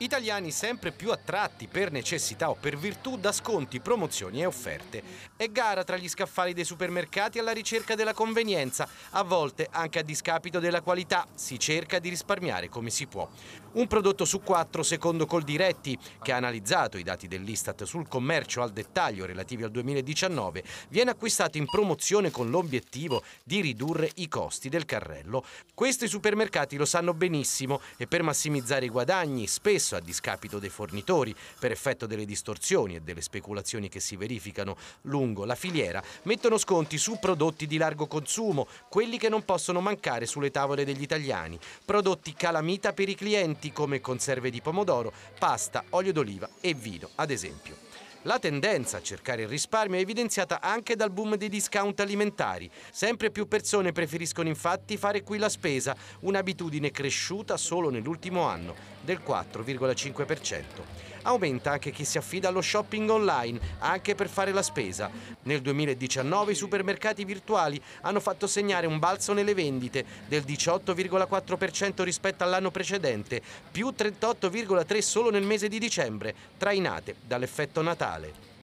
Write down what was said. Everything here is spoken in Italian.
Italiani sempre più attratti per necessità o per virtù da sconti, promozioni e offerte. È gara tra gli scaffali dei supermercati alla ricerca della convenienza, a volte anche a discapito della qualità. Si cerca di risparmiare come si può. Un prodotto su quattro, secondo Coldiretti, che ha analizzato i dati dell'Istat sul commercio al dettaglio relativi al 2019, viene acquistato in promozione con l'obiettivo di ridurre i costi del carrello. Questo i supermercati lo sanno benissimo e per massimizzare i guadagni spesso spesso a discapito dei fornitori per effetto delle distorsioni e delle speculazioni che si verificano lungo la filiera, mettono sconti su prodotti di largo consumo, quelli che non possono mancare sulle tavole degli italiani, prodotti calamita per i clienti come conserve di pomodoro, pasta, olio d'oliva e vino, ad esempio. La tendenza a cercare il risparmio è evidenziata anche dal boom dei discount alimentari. Sempre più persone preferiscono infatti fare qui la spesa, un'abitudine cresciuta solo nell'ultimo anno del 4,5%. Aumenta anche chi si affida allo shopping online, anche per fare la spesa. Nel 2019 i supermercati virtuali hanno fatto segnare un balzo nelle vendite del 18,4% rispetto all'anno precedente, più 38,3% solo nel mese di dicembre, trainate dall'effetto Natale.